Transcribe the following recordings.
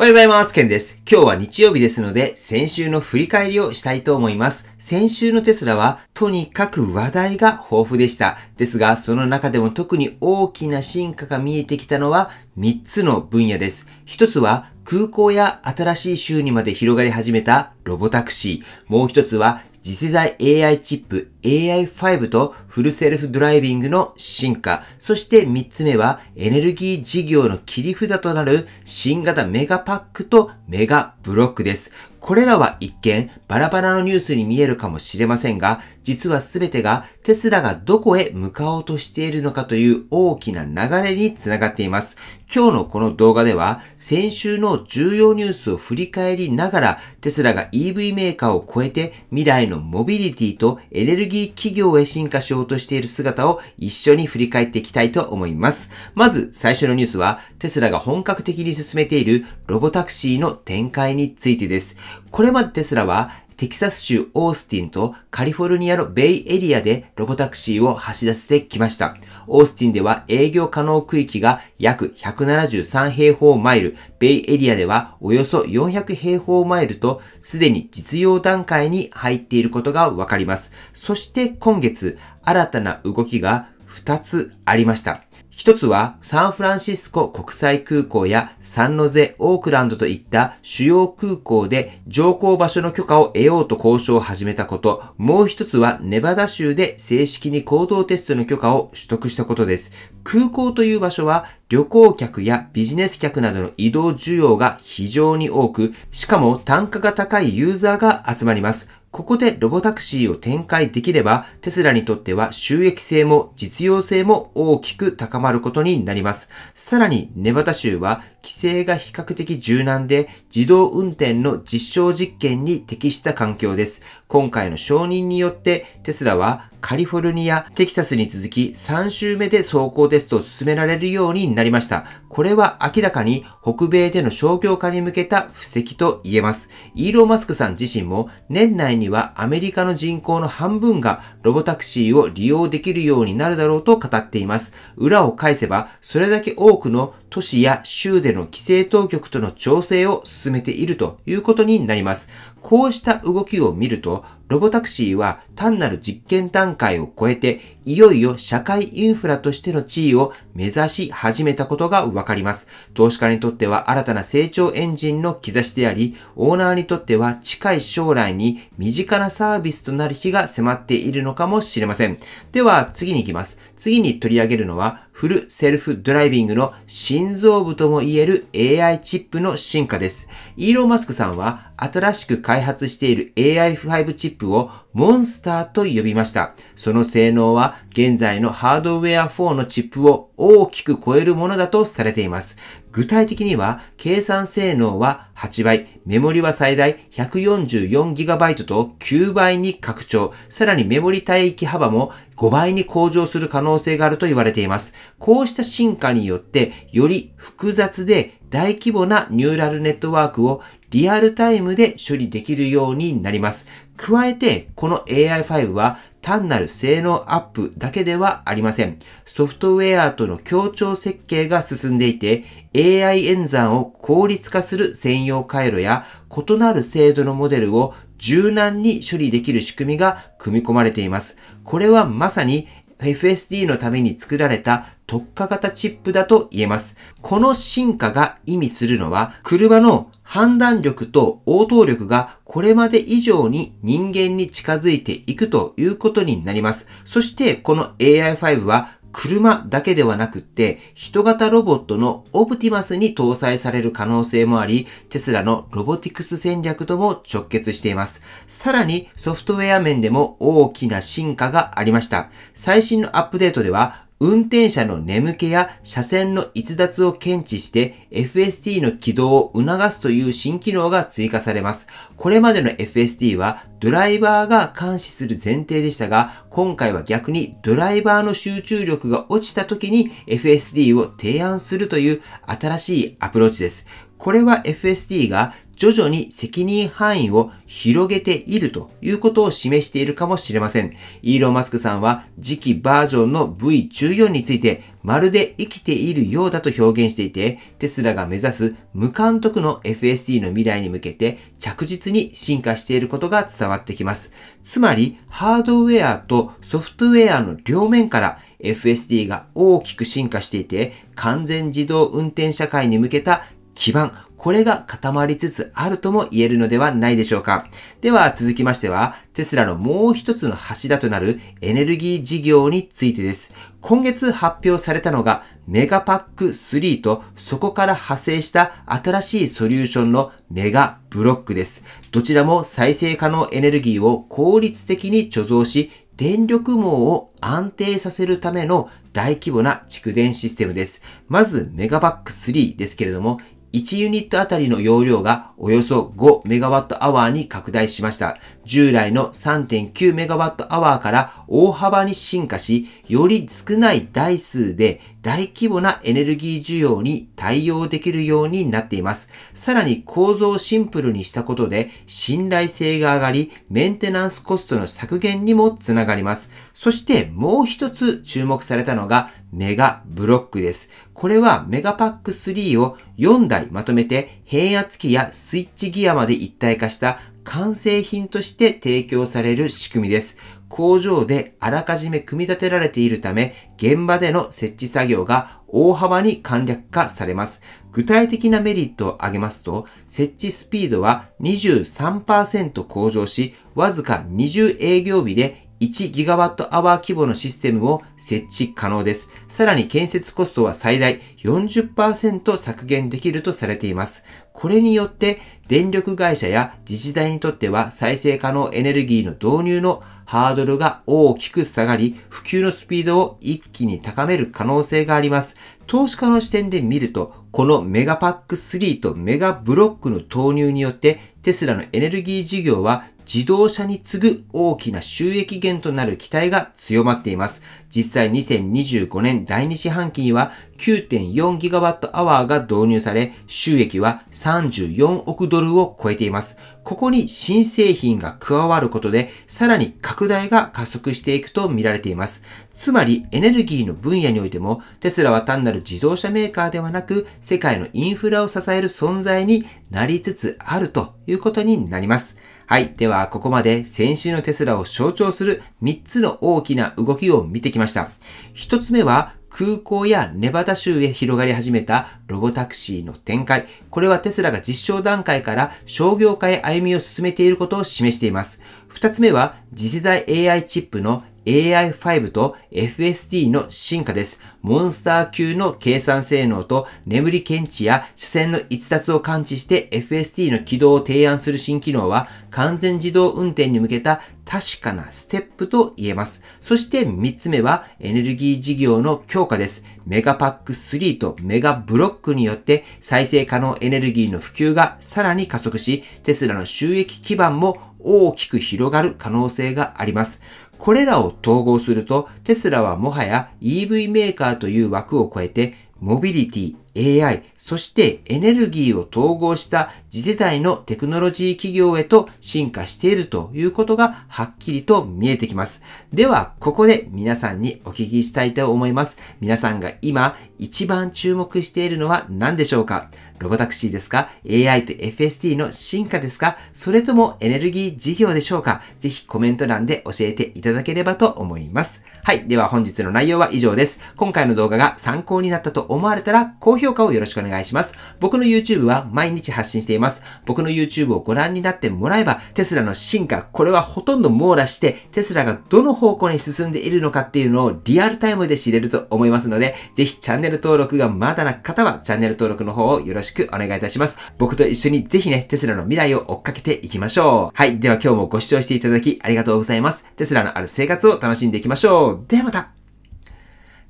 おはようございます。ケンです。今日は日曜日ですので、先週の振り返りをしたいと思います。先週のテスラは、とにかく話題が豊富でした。ですが、その中でも特に大きな進化が見えてきたのは、3つの分野です。1つは、空港や新しい州にまで広がり始めたロボタクシー。もう1つは、次世代 AI チップ AI5 とフルセルフドライビングの進化、そして3つ目はエネルギー事業の切り札となる新型メガパックとメガブロックです。これらは一見バラバラのニュースに見えるかもしれませんが、実は全てがテスラがどこへ向かおうとしているのかという大きな流れにつながっています。今日のこの動画では、先週の重要ニュースを振り返りながら、テスラが EV メーカーを超えて未来のモビリティとエネルギー企業へ進化しようとしている姿を一緒に振り返っていきたいと思います。まず最初のニュースは、テスラが本格的に進めているロボタクシーの展開についてです。これまでテスラはテキサス州オースティンとカリフォルニアのベイエリアでロボタクシーを走らせてきました。オースティンでは営業可能区域が約173平方マイル、ベイエリアではおよそ400平方マイルとすでに実用段階に入っていることがわかります。そして今月、新たな動きが2つありました。一つはサンフランシスコ国際空港やサンノゼ、オークランドといった主要空港で乗降場所の許可を得ようと交渉を始めたこと、もう一つはネバダ州で正式に行動テストの許可を取得したことです。空港という場所は旅行客やビジネス客などの移動需要が非常に多く、しかも単価が高いユーザーが集まります。ここでロボタクシーを展開できれば、テスラにとっては収益性も実用性も大きく高まることになります。さらに、ネバダ州は規制が比較的柔軟で、自動運転の実証実験に適した環境です。今回の承認によって、テスラはカリフォルニア、テキサスに続き3週目で走行テストを進められるようになりました。これは明らかに北米での商業化に向けた布石と言えます。イーロン・マスクさん自身も年内にはアメリカの人口の半分がロボタクシーを利用できるようになるだろうと語っています。裏を返せばそれだけ多くの都市や州での規制当局との調整を進めているということになります。こうした動きを見ると、ロボタクシーは単なる実験段階を超えて、いよいよ社会インフラとしての地位を目指し始めたことがわかります。投資家にとっては新たな成長エンジンの兆しであり、オーナーにとっては近い将来に身近なサービスとなる日が迫っているのかもしれません。では次に行きます。次に取り上げるのは、フルセルフドライビングの新心臓部ともいえる AI チップの進化です。イーロン・マスクさんは新しく開発している AI5 チップをモンスターと呼びました。その性能は現在のハードウェア4のチップを大きく超えるものだとされています。具体的には計算性能は8倍、メモリは最大 144GB と9倍に拡張、さらにメモリ帯域幅も5倍に向上する可能性があると言われています。こうした進化によってより複雑で大規模なニューラルネットワークをリアルタイムで処理できるようになります。加えて、この AI5 は単なる性能アップだけではありません。ソフトウェアとの協調設計が進んでいて、AI 演算を効率化する専用回路や、異なる精度のモデルを柔軟に処理できる仕組みが組み込まれています。これはまさに FSD のために作られた特化型チップだと言えます。この進化が意味するのは、車の判断力と応答力がこれまで以上に人間に近づいていくということになります。そしてこの AI5 は車だけではなくって、人型ロボットのオプティマスに搭載される可能性もあり、テスラのロボティクス戦略とも直結しています。さらにソフトウェア面でも大きな進化がありました。最新のアップデートでは、運転者の眠気や車線の逸脱を検知して FST の起動を促すという新機能が追加されます。これまでの FST はドライバーが監視する前提でしたが、今回は逆にドライバーの集中力が落ちた時に FSD を提案するという新しいアプローチです。これは FSD が徐々に責任範囲を広げているということを示しているかもしれません。イーロン・マスクさんは次期バージョンの V14 についてまるで生きているようだと表現していて、テスラが目指す無監督の FSD の未来に向けて着実に進化していることが伝わってきます。つまり、ハードウェアとソフトウェアの両面から FSD が大きく進化していて、完全自動運転社会に向けた基盤、これが固まりつつあるとも言えるのではないでしょうか。では続きましては、テスラのもう一つの柱となるエネルギー事業についてです。今月発表されたのがメガパック3とそこから派生した新しいソリューションのメガブロックです。どちらも再生可能エネルギーを効率的に貯蔵し、電力網を安定させるための大規模な蓄電システムです。まずメガバック3ですけれども、1ユニットあたりの容量がおよそ 5MWh に拡大しました。従来の 3.9MWh から大幅に進化し、より少ない台数で大規模なエネルギー需要に対応できるようになっています。さらに構造をシンプルにしたことで信頼性が上がり、メンテナンスコストの削減にもつながります。そしてもう一つ注目されたのがメガブロックです。これはメガパック3を4台まとめて変圧器やスイッチギアまで一体化した完成品として提供される仕組みです。工場であらかじめ組み立てられているため、現場での設置作業が大幅に簡略化されます。具体的なメリットを挙げますと、設置スピードは23%向上し、わずか20営業日で 1GWh 規模のシステムを設置可能です。さらに建設コストは最大40%削減できるとされています。これによって電力会社や自治体にとっては再生可能エネルギーの導入のハードルが大きく下がり、普及のスピードを一気に高める可能性があります。投資家の視点で見ると、このメガパック3とメガブロックの投入によって、テスラのエネルギー事業は自動車に次ぐ大きな収益源となる期待が強まっています。実際2025年第2四半期には 9.4GWh が導入され、収益は34億ドルを超えています。ここに新製品が加わることで、さらに拡大が加速していくと見られています。つまり、エネルギーの分野においても、テスラは単なる自動車メーカーではなく、世界のインフラを支える存在になりつつあるということになります。はい。では、ここまで先週のテスラを象徴する3つの大きな動きを見てきました。1つ目は、空港やネバダ州へ広がり始めたロボタクシーの展開。これはテスラが実証段階から商業化へ歩みを進めていることを示しています。二つ目は次世代 AI チップの AI5 と FSD の進化です。モンスター級の計算性能と眠り検知や車線の逸脱を感知して FSD の起動を提案する新機能は完全自動運転に向けた確かなステップと言えます。そして3つ目はエネルギー事業の強化です。メガパック3とメガブロックによって再生可能エネルギーの普及がさらに加速し、テスラの収益基盤も大きく広がる可能性があります。これらを統合すると、テスラはもはや EV メーカーという枠を超えて、モビリティ、AI、そしてエネルギーを統合した次世代のテクノロジー企業へと進化しているということがはっきりと見えてきます。では、ここで皆さんにお聞きしたいと思います。皆さんが今一番注目しているのは何でしょうかロボタクシーですか ?AI と FST の進化ですかそれともエネルギー事業でしょうかぜひコメント欄で教えていただければと思います。はい。では本日の内容は以上です。今回の動画が参考になったと思われたら高評価をよろしくお願いします。僕の YouTube は毎日発信しています。僕の YouTube をご覧になってもらえばテスラの進化、これはほとんど網羅してテスラがどの方向に進んでいるのかっていうのをリアルタイムで知れると思いますので、ぜひチャンネル登録がまだな方はチャンネル登録の方をよろしくしくお願いいたします。僕と一緒にぜひね、テスラの未来を追っかけていきましょう。はい。では今日もご視聴していただきありがとうございます。テスラのある生活を楽しんでいきましょう。ではまた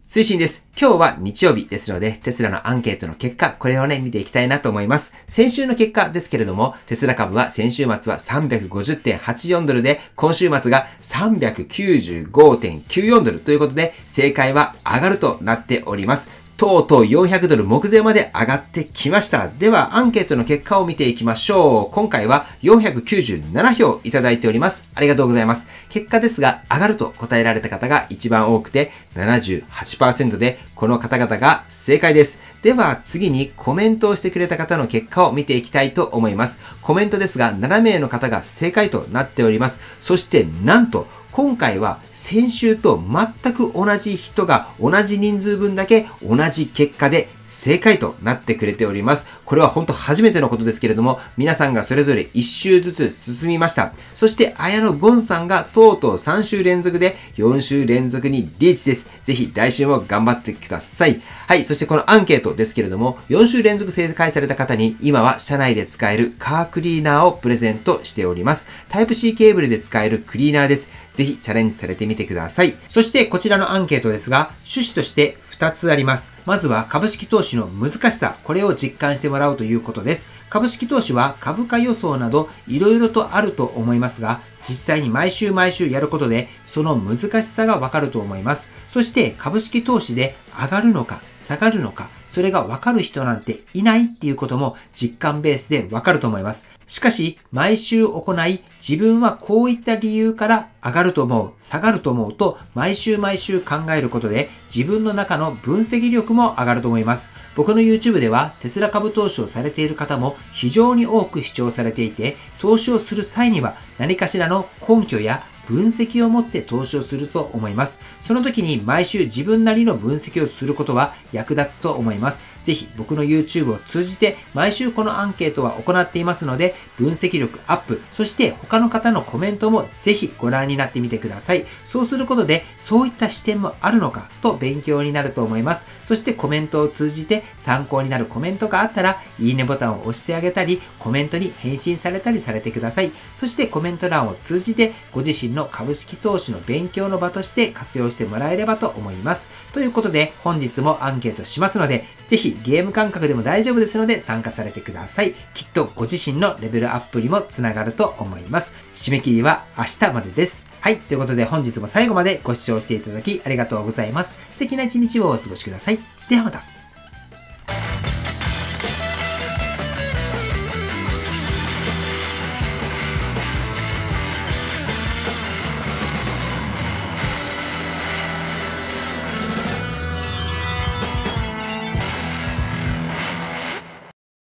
推進です。今日は日曜日ですので、テスラのアンケートの結果、これをね、見ていきたいなと思います。先週の結果ですけれども、テスラ株は先週末は350.84ドルで、今週末が395.94ドルということで、正解は上がるとなっております。とうとう400ドル目前まで上がってきました。では、アンケートの結果を見ていきましょう。今回は497票いただいております。ありがとうございます。結果ですが、上がると答えられた方が一番多くて78%で、この方々が正解です。では、次にコメントをしてくれた方の結果を見ていきたいと思います。コメントですが、7名の方が正解となっております。そして、なんと、今回は先週と全く同じ人が同じ人数分だけ同じ結果で正解となってくれております。これは本当初めてのことですけれども、皆さんがそれぞれ1周ずつ進みました。そして、綾野ゴンさんがとうとう3週連続で4週連続にリーチです。ぜひ来週も頑張ってください。はい、そしてこのアンケートですけれども、4週連続正解された方に、今は社内で使えるカークリーナーをプレゼントしております。タイプ C ケーブルで使えるクリーナーです。ぜひチャレンジされてみてください。そしてこちらのアンケートですが、趣旨として2つあります。まずは株式投資の難しさ、これを実感してもららうということです。株式投資は株価予想など色々とあると思いますが、実際に毎週毎週やることで、その難しさがわかると思います。そして株式投資で上がるのか下がるのか、それがわかる人なんていないっていうことも実感ベースでわかると思います。しかし、毎週行い、自分はこういった理由から上がると思う、下がると思うと、毎週毎週考えることで、自分の中の分析力も上がると思います。僕の YouTube では、テスラ株投資をされている方も非常に多く視聴されていて、投資をする際には、何かしらの根拠や分析を持って投資をすると思います。その時に毎週自分なりの分析をすることは役立つと思います。ぜひ僕の YouTube を通じて毎週このアンケートは行っていますので、分析力アップ、そして他の方のコメントもぜひご覧になってみてください。そうすることで、そういった視点もあるのかと勉強になると思います。そしてコメントを通じて参考になるコメントがあったら、いいねボタンを押してあげたり、コメントに返信されたりされてください。そしてコメント欄を通じてご自身のの株式投資の勉強の場として活用してもらえればと思います。ということで、本日もアンケートしますので、ぜひゲーム感覚でも大丈夫ですので参加されてください。きっとご自身のレベルアップにもつながると思います。締め切りは明日までです。はい。ということで本日も最後までご視聴していただきありがとうございます。素敵な一日をお過ごしください。ではまた。